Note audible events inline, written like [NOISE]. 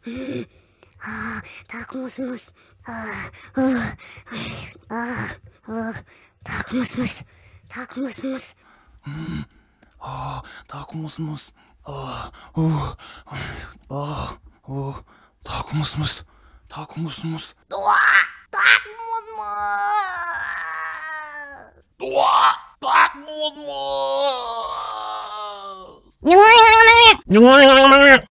[GASPS] Ah, а, так, мус, мыс Так, мыс-мыс. Так, мус, мыс Так, мыс-мыс. Так, мыс Так, Так,